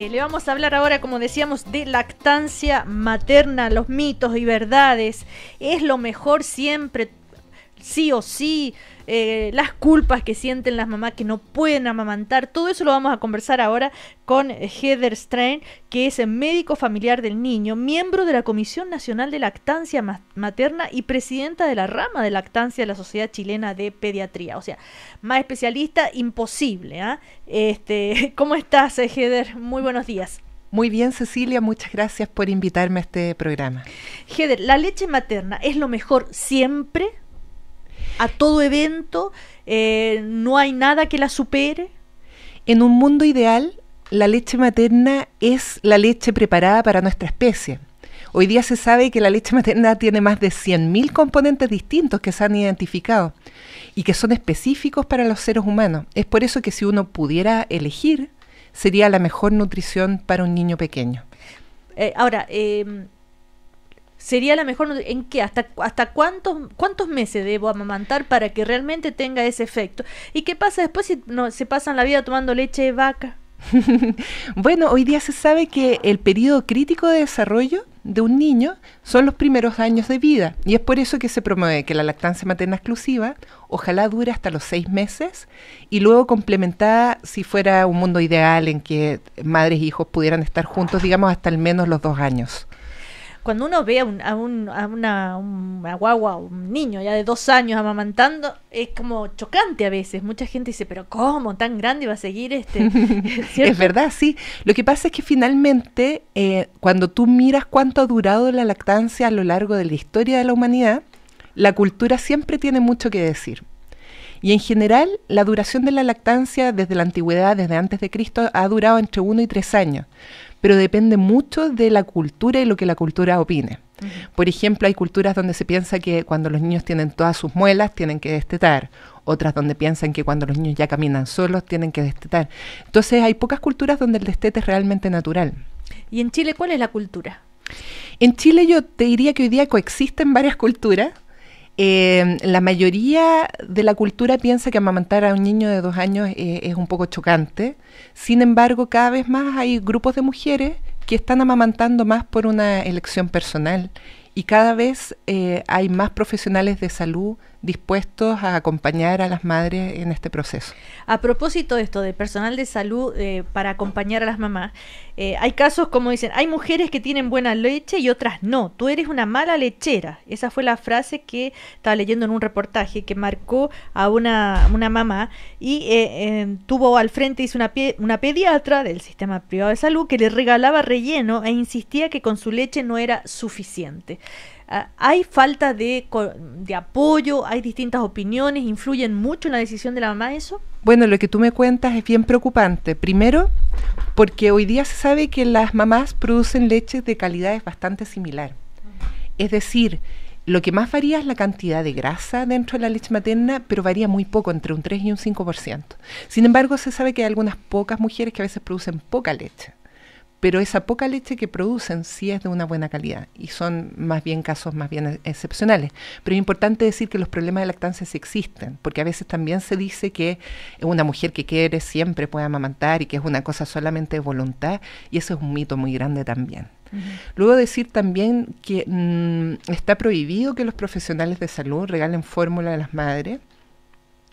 Eh, le vamos a hablar ahora, como decíamos, de lactancia materna, los mitos y verdades. Es lo mejor siempre, sí o sí. Eh, las culpas que sienten las mamás que no pueden amamantar, todo eso lo vamos a conversar ahora con eh, Heather Strain, que es médico familiar del niño, miembro de la Comisión Nacional de Lactancia Materna y presidenta de la rama de lactancia de la Sociedad Chilena de Pediatría. O sea, más especialista imposible. ¿ah? Este, ¿Cómo estás, eh, Heather? Muy buenos días. Muy bien, Cecilia, muchas gracias por invitarme a este programa. Heather, ¿la leche materna es lo mejor siempre? a todo evento, eh, no hay nada que la supere. En un mundo ideal, la leche materna es la leche preparada para nuestra especie. Hoy día se sabe que la leche materna tiene más de 100.000 componentes distintos que se han identificado y que son específicos para los seres humanos. Es por eso que si uno pudiera elegir, sería la mejor nutrición para un niño pequeño. Eh, ahora, em, sería la mejor en qué hasta hasta cuántos cuántos meses debo amamantar para que realmente tenga ese efecto y qué pasa después si no se pasan la vida tomando leche de vaca bueno hoy día se sabe que el periodo crítico de desarrollo de un niño son los primeros años de vida y es por eso que se promueve que la lactancia materna exclusiva ojalá dure hasta los seis meses y luego complementada si fuera un mundo ideal en que madres e hijos pudieran estar juntos digamos hasta al menos los dos años cuando uno ve a, un, a, un, a una, guagua, un niño ya de dos años amamantando, es como chocante a veces. Mucha gente dice, pero ¿cómo? ¿Tan grande va a seguir este? es verdad, sí. Lo que pasa es que finalmente, eh, cuando tú miras cuánto ha durado la lactancia a lo largo de la historia de la humanidad, la cultura siempre tiene mucho que decir. Y en general, la duración de la lactancia desde la antigüedad, desde antes de Cristo, ha durado entre uno y tres años pero depende mucho de la cultura y lo que la cultura opine. Por ejemplo, hay culturas donde se piensa que cuando los niños tienen todas sus muelas tienen que destetar, otras donde piensan que cuando los niños ya caminan solos tienen que destetar. Entonces hay pocas culturas donde el destete es realmente natural. ¿Y en Chile cuál es la cultura? En Chile yo te diría que hoy día coexisten varias culturas. Em, la mayoría de la cultura piensa que amamantar a un niño de dos años eh, es un poco chocante. Sin embargo, cada vez más hay grupos de mujeres que están amamantando más por una elección personal y cada vez eh, hay más profesionales de salud dispuestos a acompañar a las madres en este proceso. A propósito de esto, de personal de salud eh, para acompañar a las mamás, eh, hay casos como dicen, hay mujeres que tienen buena leche y otras no, tú eres una mala lechera. Esa fue la frase que estaba leyendo en un reportaje que marcó a una, mamá y eh, tuvo al frente, hizo una, una pediatra del sistema privado de salud que le regalaba relleno e insistía que con su leche no era suficiente. Ah, hay falta de, apoyo, hay distintas opiniones, influyen mucho en la decisión de la mamá eso. Bueno, lo que tú me cuentas es bien preocupante. Primero, porque hoy día se sabe que las mamás producen leche de calidad bastante similar. Es decir, lo que más varía es la cantidad de grasa dentro de la leche materna, pero varía muy poco, entre un 3 y un 5%. Sin embargo, se sabe que hay algunas pocas mujeres que a veces producen poca leche pero esa poca leche que producen sí es de una buena calidad y son más bien casos más bien e-, excepcionales. Pero es importante decir que los problemas de lactancia sí existen, porque a veces también se dice que una mujer que quiere siempre puede amamantar y que es una cosa solamente de voluntad, y eso es un mito muy grande también. Luego decir también que mm, está prohibido que los profesionales de salud regalen fórmula a las madres.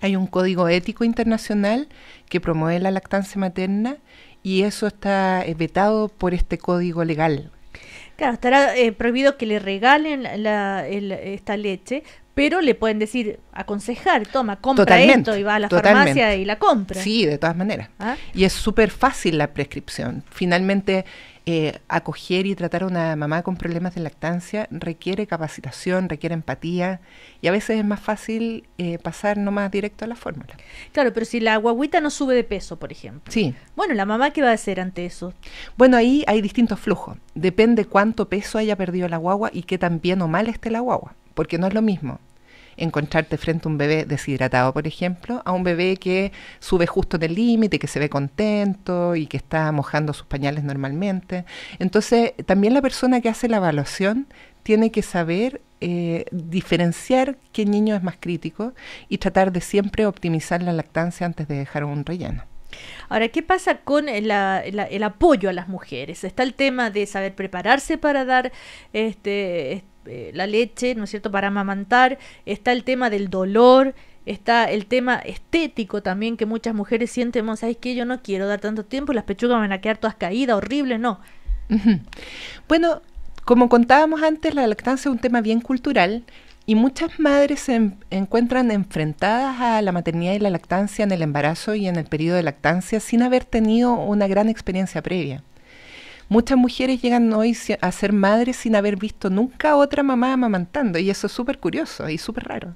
Hay un código ético internacional que promueve la lactancia materna y eso está eh, vetado por este código legal. Claro, estará eh, prohibido que le regalen esta leche, pero le pueden decir, aconsejar, toma, compra esto y va a la farmacia y la compra. Sí, de todas maneras. ¿Ah? Y es súper fácil la prescripción. Finalmente eh, acoger y tratar a una mamá con problemas de lactancia requiere capacitación, requiere empatía y a veces es más fácil eh, pasar nomás directo a la fórmula. Claro, pero si la guaguita no sube de peso, por ejemplo. Sí. Bueno, ¿la mamá qué va a hacer ante eso? Bueno, ahí hay distintos flujos. Depende cuánto peso haya perdido la guagua y qué tan bien o mal esté la guagua, porque no es lo mismo encontrarte frente a un bebé deshidratado, por ejemplo, a un bebé que sube justo del límite, que se ve contento y que está mojando sus pañales normalmente. Entonces, también la persona que hace la evaluación tiene que saber eh, diferenciar qué niño es más crítico y tratar de siempre optimizar la lactancia antes de dejar un relleno. Ahora, ¿qué pasa con eh, el, apoyo a las mujeres? Está el tema de saber prepararse para dar este eh, la leche, ¿no es cierto?, para amamantar, está el tema del dolor, está el tema estético también que muchas mujeres sienten, ¿sabes que Yo no quiero dar tanto tiempo, las pechugas me van a quedar todas caídas, horrible, no. Bueno, como contábamos antes, la lactancia es un tema bien cultural y muchas madres se encuentran enfrentadas a la maternidad y la lactancia en el embarazo y en el periodo de lactancia sin haber tenido una gran experiencia previa. Muchas mujeres llegan hoy a ser madres sin haber visto nunca a otra mamá amamantando y eso es súper curioso y súper raro.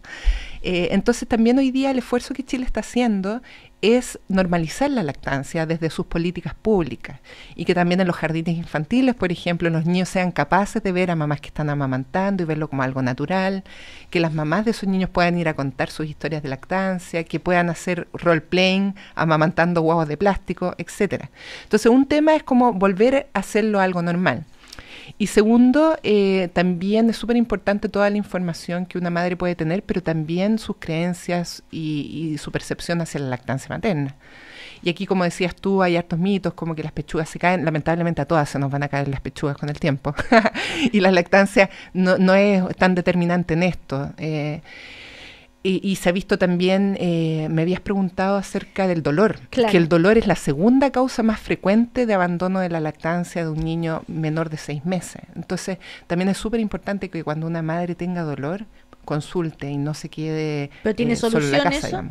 Eh, entonces también hoy día el esfuerzo que Chile está haciendo es normalizar la lactancia desde sus políticas públicas y que también en los jardines infantiles, por ejemplo, los niños sean capaces de ver a mamás que están amamantando y verlo como algo natural, que las mamás de sus niños puedan ir a contar sus historias de lactancia, que puedan hacer role playing amamantando huevos de plástico, etcétera. Entonces, un tema es como volver a hacerlo algo normal. Y segundo, eh, también es súper importante toda la información que una madre puede tener, pero también sus creencias y, su percepción hacia la lactancia materna. Y aquí, como decías tú, hay hartos mitos, como que las pechugas se caen. Lamentablemente a todas se nos van a caer las pechugas con el tiempo. y la lactancia no, es tan determinante en esto. Eh, y, se ha visto también, eh, me habías preguntado acerca del dolor, que el dolor es la segunda causa más frecuente de abandono de la lactancia de un niño menor de seis meses. Entonces, también es súper importante que cuando una madre tenga dolor, consulte y no se quede tiene eh, en la casa,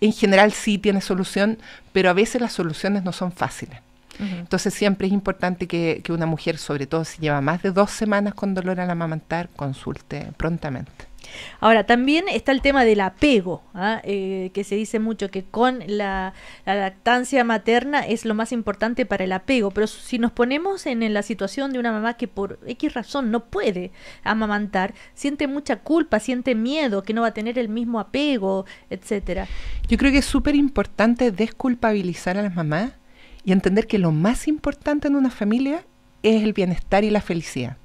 En general sí tiene solución, pero a veces las soluciones no son fáciles. Entonces siempre es importante que, que una mujer, sobre todo si lleva más de dos semanas con dolor al amamantar, consulte prontamente. Ahora, también está el tema del apego, ¿ah? eh, que se dice mucho que con la, lactancia materna es lo más importante para el apego, pero si nos ponemos en, la situación de una mamá que por X razón no puede amamantar, siente mucha culpa, siente miedo, que no va a tener el mismo apego, etcétera. Yo creo que es súper importante desculpabilizar a las mamás y entender que lo más importante en una familia es el bienestar y la felicidad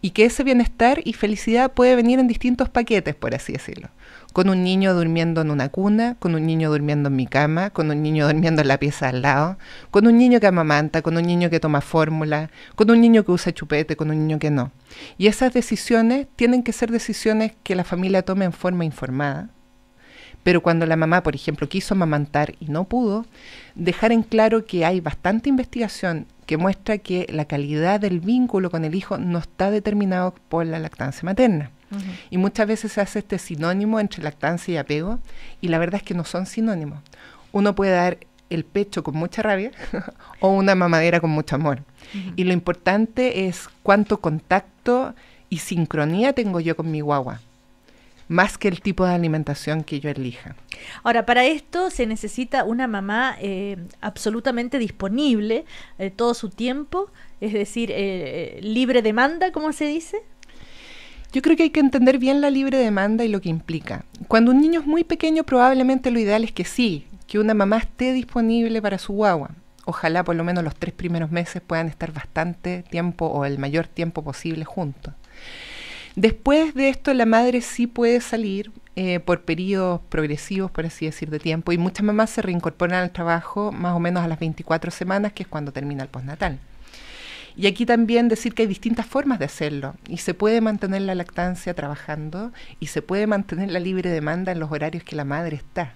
y que ese bienestar y felicidad puede venir en distintos paquetes, por así decirlo. Con un niño durmiendo en una cuna, con un niño durmiendo en mi cama, con un niño durmiendo en la pieza al lado, con un niño que amamanta, con un niño que toma fórmula, con un niño que usa chupete, con un niño que no. Y esas decisiones tienen que ser decisiones que la familia tome en forma informada pero cuando la mamá, por ejemplo, quiso amamantar y no pudo, dejar en claro que hay bastante investigación que muestra que la calidad del vínculo con el hijo no está determinado por la lactancia materna. Y muchas veces se hace este sinónimo entre lactancia y apego, y la verdad es que no son sinónimos. Uno puede dar el pecho con mucha rabia o una mamadera con mucho amor. Y lo importante es cuánto contacto y sincronía tengo yo con mi guagua más que el tipo de alimentación que yo elija. Ahora, para esto se necesita una mamá eh, absolutamente disponible eh, todo su tiempo, es decir, eh, libre demanda, ¿cómo se dice? Yo creo que hay que entender bien la libre demanda y lo que implica. Cuando un niño es muy pequeño, probablemente lo ideal es que sí, que una mamá esté disponible para su guagua. Ojalá por lo menos los tres primeros meses puedan estar bastante tiempo o el mayor tiempo posible juntos. Después de esto, la madre sí puede salir eh, por periodos progresivos, por así decir, de tiempo, y muchas mamás se reincorporan al trabajo más o menos a las 24 semanas, que es cuando termina el postnatal. Y aquí también decir que hay distintas formas de hacerlo y se puede mantener la lactancia trabajando y se puede mantener la libre demanda en los horarios que la madre está.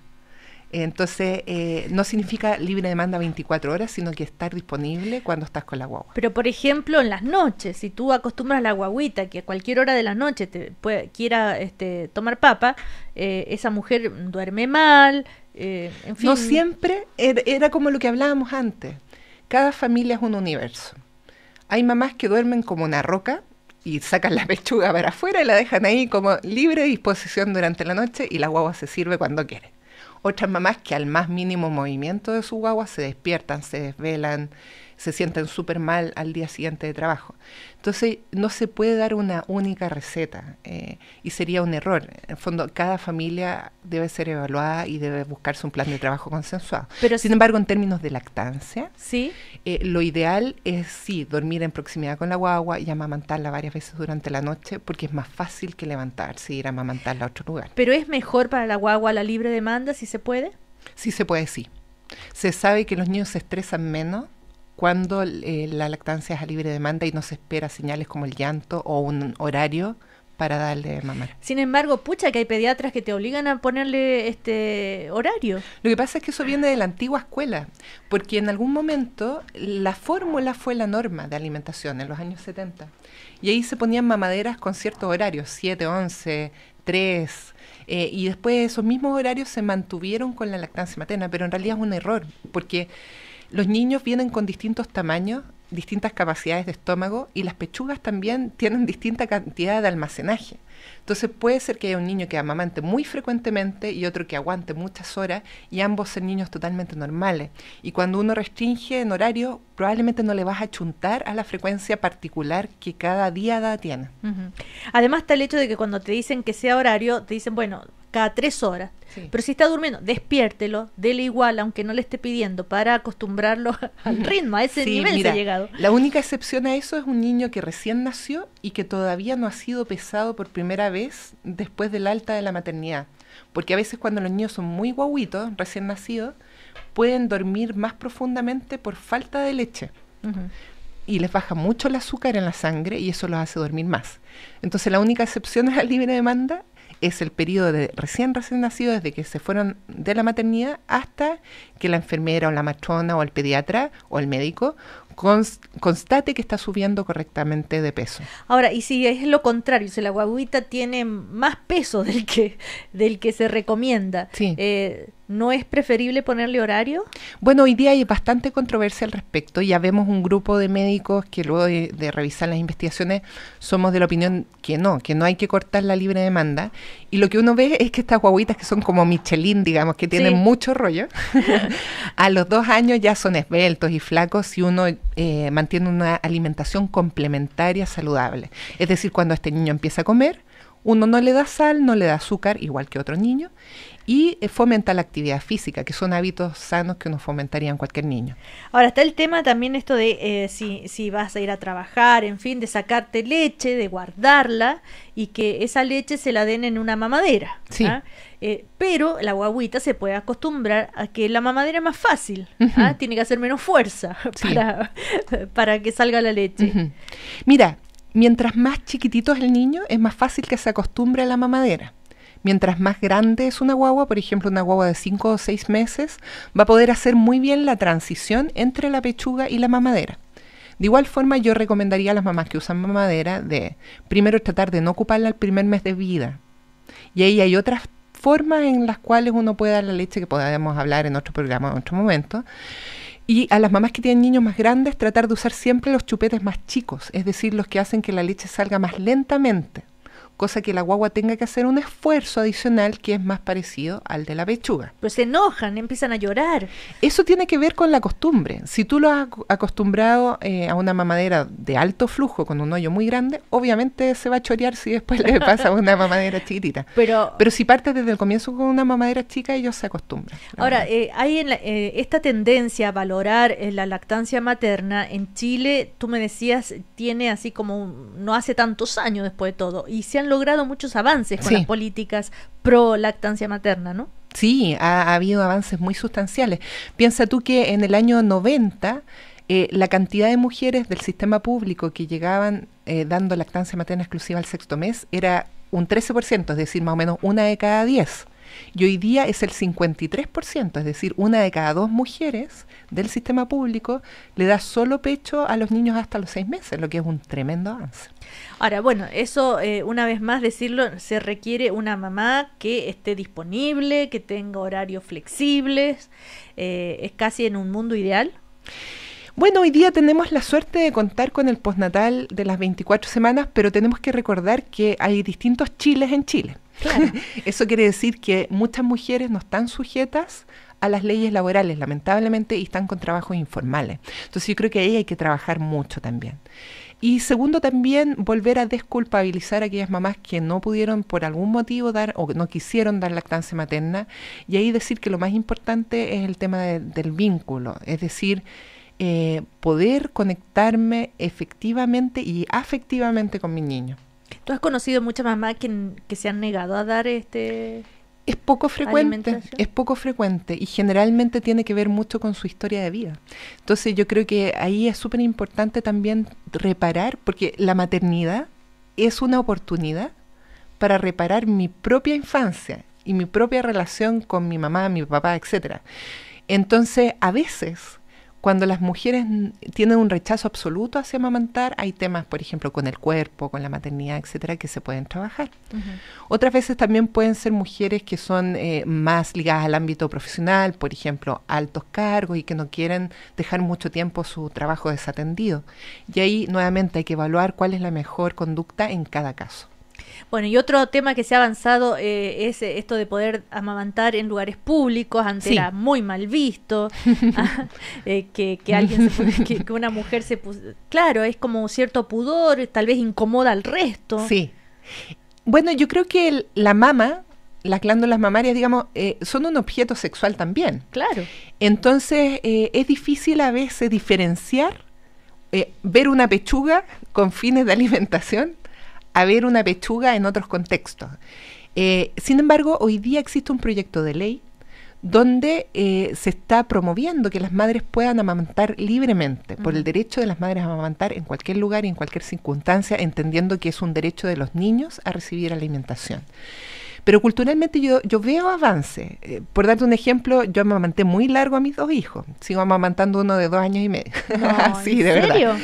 Entonces, eh, no significa libre demanda 24 horas, sino que estar disponible cuando estás con la guagua. Pero, por ejemplo, en las noches, si tú acostumbras a la guaguita que a cualquier hora de la noche te quiera este, tomar papa, eh, esa mujer duerme mal, eh, en fin. No siempre, er, era, como lo que hablábamos antes. Cada familia es un universo. Hay mamás que duermen como una roca, y sacan la pechuga para afuera y la dejan ahí como libre disposición durante la noche y la guagua se sirve cuando quiere. Otras mamás que al más mínimo movimiento de su guagua se despiertan, se desvelan, se sienten súper mal al día siguiente de trabajo. Entonces, no se puede dar una única receta eh, y sería un error. En fondo, cada familia debe ser evaluada y debe buscarse un plan de trabajo consensuado. Pero Sin embargo, en términos de lactancia, ¿sí? Eh, lo ideal es, sí, dormir en proximidad con la guagua y amamantarla varias veces durante la noche porque es más fácil que levantarse y e ir a amamantarla a otro lugar. ¿Pero es mejor para la guagua la libre demanda si se puede? Sí se puede, sí. Se sabe que los niños se estresan menos cuando eh, la lactancia es a libre demanda y no se espera señales como el llanto o un horario para darle de mamar. Sin embargo, pucha que hay pediatras que te obligan a ponerle este horario. Lo que pasa es que eso viene de la antigua escuela, porque en algún momento la fórmula fue la norma de alimentación en los años 70. Y ahí se ponían mamaderas con ciertos horarios, 7, 11, 3, y después esos mismos horarios se mantuvieron con la lactancia materna, pero en realidad es un error, porque los niños vienen con distintos tamaños, distintas capacidades de estómago y las pechugas también tienen distinta cantidad de almacenaje. Entonces puede ser que haya un niño que amamante muy frecuentemente y otro que aguante muchas horas y ambos ser niños totalmente normales. Y cuando uno restringe en horario, probablemente no le vas a chuntar a la frecuencia particular que cada día da tiene. Además está el hecho de que cuando te dicen que sea horario, te dicen, bueno, cada tres horas. Pero si está durmiendo, despiértelo, dele igual, aunque no le esté pidiendo, para acostumbrarlo al ritmo, a ese nivel que ha llegado. La única excepción a eso es un niño que recién nació y que todavía no ha sido pesado por primera vez después del alta de la maternidad. Porque a veces cuando los niños son muy guaguitos, recién nacidos, pueden dormir más profundamente por falta de leche. Y les baja mucho el azúcar en la sangre y eso los hace dormir más. Entonces la única excepción es la libre demanda es el periodo de recién recién nacido, desde que se fueron de la maternidad hasta que la enfermera o la matrona o el pediatra o el médico constate que está subiendo correctamente de peso. Ahora, y si es lo contrario, si la guaguita tiene más peso del que, del que se recomienda, eh, ¿No es preferible ponerle horario? Bueno, hoy día hay bastante controversia al respecto. Ya vemos un grupo de médicos que luego de, revisar las investigaciones somos de la opinión que no, que no hay que cortar la libre demanda. Y lo que uno ve es que estas guaguitas que son como Michelin, digamos, que tienen mucho rollo, a los dos años ya son esbeltos y flacos si uno eh, mantiene una alimentación complementaria saludable. Es decir, cuando este niño empieza a comer, uno no le da sal, no le da azúcar, igual que otro niño, y eh, fomenta la actividad física, que son hábitos sanos que nos fomentarían cualquier niño. Ahora está el tema también esto de eh, si, vas a ir a trabajar, en fin, de sacarte leche, de guardarla y que esa leche se la den en una mamadera. ¿ah? Eh, pero la guaguita se puede acostumbrar a que la mamadera es más fácil, ¿ah? tiene que hacer menos fuerza para, que salga la leche. Mira, mientras más chiquitito es el niño, es más fácil que se acostumbre a la mamadera. Mientras más grande es una guagua, por ejemplo una guagua de 5 o 6 meses, va a poder hacer muy bien la transición entre la pechuga y la mamadera. De igual forma, yo recomendaría a las mamás que usan mamadera de primero tratar de no ocuparla el primer mes de vida. Y ahí hay otras formas en las cuales uno puede dar la leche que podemos hablar en otro programa en otro momento. Y a las mamás que tienen niños más grandes, tratar de usar siempre los chupetes más chicos, es decir, los que hacen que la leche salga más lentamente cosa que la guagua tenga que hacer un esfuerzo adicional que es más parecido al de la pechuga. Pues se enojan, empiezan a llorar. Eso tiene que ver con la costumbre. Si tú lo has acostumbrado eh, a una mamadera de alto flujo con un hoyo muy grande, obviamente se va a chorear si después le pasa una mamadera chiquitita. Pero, si partes desde el comienzo con una mamadera chica, ellos se acostumbran. Ahora, eh, hay eh, esta tendencia a valorar la lactancia materna. En Chile, tú me decías, tiene así como, no hace tantos años después de todo, y se han logrado muchos avances con las políticas pro lactancia materna, ¿no? Sí, ha, habido avances muy sustanciales. Piensa tú que en el año 90 eh, la cantidad de mujeres del sistema público que llegaban eh, dando lactancia materna exclusiva al sexto mes era un 13%, es decir, más o menos una de cada 10 y hoy día es el 53%, es decir, una de cada dos mujeres del sistema público le da solo pecho a los niños hasta los seis meses, lo que es un tremendo avance. Ahora, bueno, eso eh, una vez más decirlo, se requiere una mamá que esté disponible, que tenga horarios flexibles, eh, es casi en un mundo ideal. Bueno, hoy día tenemos la suerte de contar con el postnatal de las 24 semanas, pero tenemos que recordar que hay distintos chiles en Chile. Claro. Eso quiere decir que muchas mujeres no están sujetas a las leyes laborales, lamentablemente, y están con trabajos informales. Entonces yo creo que ahí hay que trabajar mucho también. Y segundo, también volver a desculpabilizar a aquellas mamás que no pudieron por algún motivo dar o no quisieron dar lactancia materna. Y ahí decir que lo más importante es el tema del vínculo, es decir, eh, poder conectarme efectivamente y afectivamente con mi niño. ¿Tú has conocido muchas mamás que, que se han negado a dar este... Es poco frecuente, es poco frecuente y generalmente tiene que ver mucho con su historia de vida. Entonces yo creo que ahí es súper importante también reparar, porque la maternidad es una oportunidad para reparar mi propia infancia y mi propia relación con mi mamá, mi papá, etc. Entonces a veces cuando las mujeres tienen un rechazo absoluto hacia amamantar, hay temas, por ejemplo, con el cuerpo, con la maternidad, etcétera, que se pueden trabajar. Otras veces también pueden ser mujeres que son eh, más ligadas al ámbito profesional, por ejemplo, altos cargos y que no quieren dejar mucho tiempo su trabajo desatendido. Y ahí nuevamente hay que evaluar cuál es la mejor conducta en cada caso. Bueno, y otro tema que se ha avanzado eh, es eh, esto de poder amamantar en lugares públicos, antes muy mal visto, ah, eh, que, alguien que, una mujer se puso... Claro, es como cierto pudor, tal vez incomoda al resto. Sí. Bueno, yo creo que la mama, las glándulas mamarias, digamos, son un objeto sexual también. Claro. Entonces, es difícil a veces diferenciar, ver una pechuga con fines de alimentación a ver una pechuga en otros contextos. Eh, sin embargo, hoy día existe un proyecto de ley donde eh, se está promoviendo que las madres puedan amamantar libremente, por el derecho de las madres a amamantar en cualquier lugar y en cualquier circunstancia, entendiendo que es un derecho de los niños a recibir alimentación. Pero culturalmente yo, yo veo avance. Eh, por darte un ejemplo, yo amamanté muy largo a mis dos hijos. Sigo amamantando uno de dos años y medio. sí, de serio? verdad.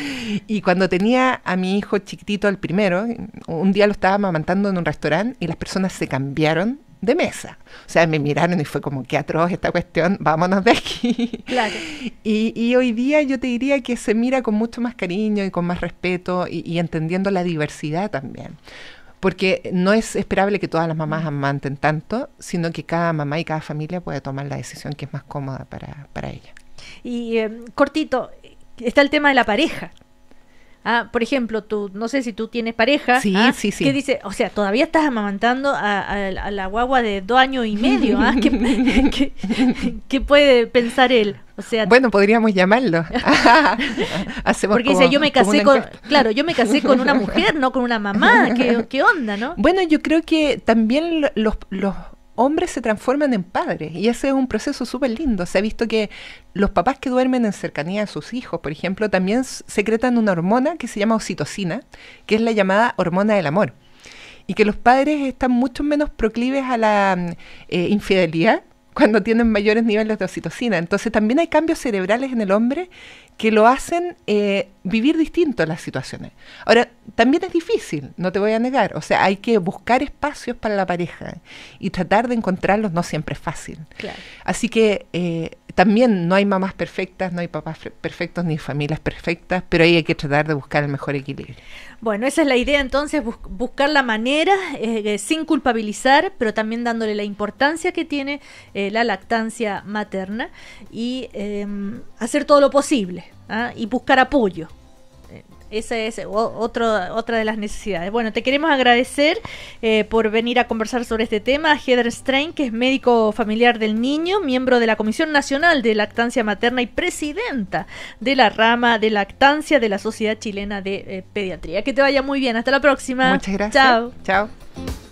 Y cuando tenía a mi hijo chiquitito, el primero, un día lo estaba amamantando en un restaurante y las personas se cambiaron de mesa. O sea, me miraron y fue como, qué atroz esta cuestión, vámonos de aquí. Claro. Y, hoy día yo te diría que se mira con mucho más cariño y con más respeto y, y entendiendo la diversidad también porque no es esperable que todas las mamás amanten tanto, sino que cada mamá y cada familia puede tomar la decisión que es más cómoda para, para ella. Y eh, cortito, está el tema de la pareja ah, por ejemplo, tú, no sé si tú tienes pareja, sí, ah, sí, sí. que dice, o sea, todavía estás amamantando a, la guagua de dos años y medio, ah, ¿Qué, qué, puede pensar él? O sea, bueno, podríamos llamarlo. porque dice, yo me casé con, claro, yo me casé con una mujer, no con una mamá, ¿qué, qué onda, no? Bueno, yo creo que también los hombres se transforman en padres y ese es un proceso súper lindo. Se ha visto que los papás que duermen en cercanía a sus hijos, por ejemplo, también secretan una hormona que se llama oxitocina, que es la llamada hormona del amor. Y que los padres están mucho menos proclives a la mm, eh, infidelidad cuando tienen mayores niveles de oxitocina. Entonces también hay cambios cerebrales en el hombre que lo hacen eh, vivir distinto las situaciones. Ahora, también es difícil, no te voy a negar, o sea, hay que buscar espacios para la pareja y tratar de encontrarlos no siempre es fácil. Así que eh, también no hay mamás perfectas, no hay papás perfectos ni familias perfectas, pero ahí hay que tratar de buscar el mejor equilibrio. Bueno, esa es la idea entonces, buscar la manera eh, sin culpabilizar, pero también dándole la importancia que tiene la lactancia materna y em, hacer todo lo posible ¿ah? y buscar apoyo. Eh, Esa es otra de las necesidades. Bueno, te queremos agradecer eh, por venir a conversar sobre este tema Heather Strain, que es médico familiar del niño, miembro de la Comisión Nacional de Lactancia Materna y presidenta de la rama de lactancia de la Sociedad Chilena de eh, Pediatría. Que te vaya muy bien. Hasta la próxima. Muchas gracias. Chao. Chao.